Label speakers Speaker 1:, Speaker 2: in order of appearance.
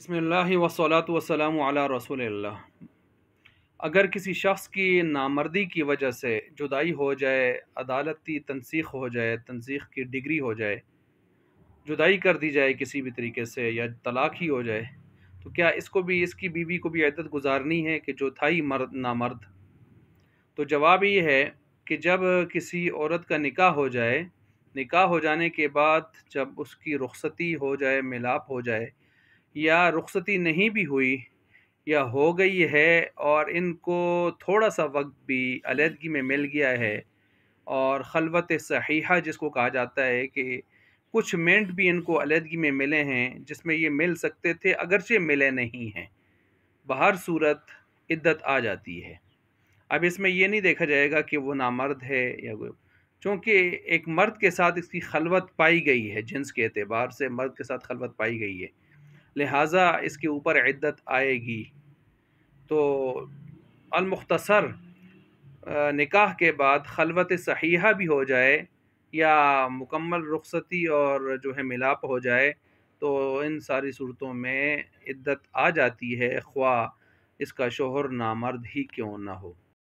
Speaker 1: बसमिल्ल वसलात वसलाम रसूल अगर किसी शख्स की नामर्दी की वजह से जुदाई हो जाए अदालती तनसीख हो जाए तनसीख की डिग्री हो जाए जुदाई कर दी जाए किसी भी तरीके से या तलाक ही हो जाए तो क्या इसको भी इसकी बीवी को भी आदत गुजारनी है कि जो था ही मर्द नामर्द तो जवाब ये है कि जब किसी औरत का निका हो जाए निका हो जाने के बाद जब उसकी रुखसती हो जाए मिलाप हो जाए या रुखसती नहीं भी हुई या हो गई है और इनको थोड़ा सा वक्त भी अलीदगी में मिल गया है और खलवत सहीहा जिसको कहा जाता है कि कुछ मिनट भी इनको अलीदगी में मिले हैं जिसमें ये मिल सकते थे अगरचे मिले नहीं हैं बाहर सूरत इद्दत आ जाती है अब इसमें यह नहीं देखा जाएगा कि वो नामर्द है या कोई चूँकि एक मर्द के साथ इसकी खलवत पाई गई है जिन्स के अतबार से मर्द के साथ खलवत पाई गई है लिहाजा इसके ऊपर इद्दत आएगी तो अलमुख्तसर निकाह के बाद खलवत सहीहा भी हो जाए या मुकम्मल रुखसती और जो है मिलाप हो जाए तो इन सारी सूरतों में इद्दत आ जाती है ख्वा इसका शोहर नामर्द ही क्यों ना हो